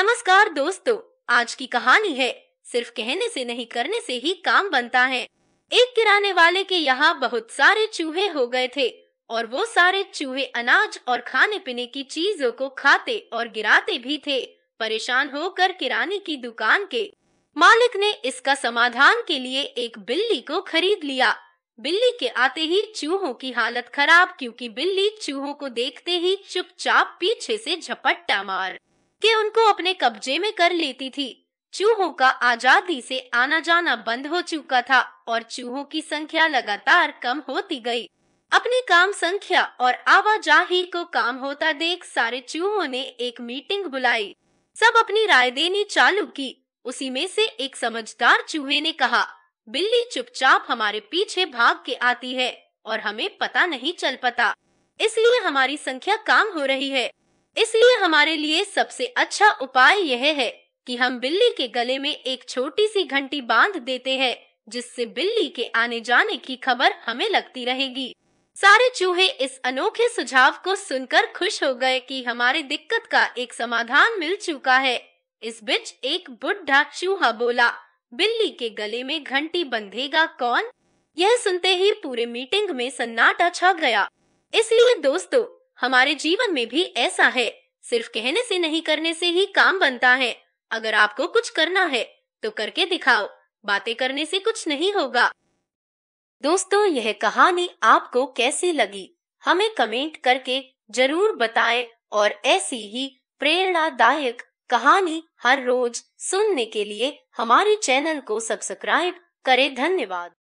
नमस्कार दोस्तों आज की कहानी है सिर्फ कहने से नहीं करने से ही काम बनता है एक किराने वाले के यहाँ बहुत सारे चूहे हो गए थे और वो सारे चूहे अनाज और खाने पीने की चीजों को खाते और गिराते भी थे परेशान होकर किराने की दुकान के मालिक ने इसका समाधान के लिए एक बिल्ली को खरीद लिया बिल्ली के आते ही चूहों की हालत खराब क्योंकि बिल्ली चूहों को देखते ही चुपचाप पीछे से झपट्टा मार कि उनको अपने कब्जे में कर लेती थी चूहों का आजादी से आना जाना बंद हो चुका था और चूहों की संख्या लगातार कम होती गई। अपनी काम संख्या और आवाजाही को काम होता देख सारे चूहों ने एक मीटिंग बुलाई सब अपनी राय देनी चालू की उसी में से एक समझदार चूहे ने कहा बिल्ली चुपचाप हमारे पीछे भाग के आती है और हमें पता नहीं चल पता इसलिए हमारी संख्या काम हो रही है इसलिए हमारे लिए सबसे अच्छा उपाय यह है कि हम बिल्ली के गले में एक छोटी सी घंटी बांध देते हैं जिससे बिल्ली के आने जाने की खबर हमें लगती रहेगी सारे चूहे इस अनोखे सुझाव को सुनकर खुश हो गए कि हमारे दिक्कत का एक समाधान मिल चुका है इस बीच एक बुढ़ा चूहा बोला बिल्ली के गले में घंटी बंधेगा कौन यह सुनते ही पूरे मीटिंग में सन्नाटा छा गया इसलिए दोस्तों हमारे जीवन में भी ऐसा है सिर्फ कहने से नहीं करने से ही काम बनता है अगर आपको कुछ करना है तो करके दिखाओ बातें करने से कुछ नहीं होगा दोस्तों यह कहानी आपको कैसी लगी हमें कमेंट करके जरूर बताएं और ऐसी ही प्रेरणादायक कहानी हर रोज सुनने के लिए हमारे चैनल को सब्सक्राइब करें धन्यवाद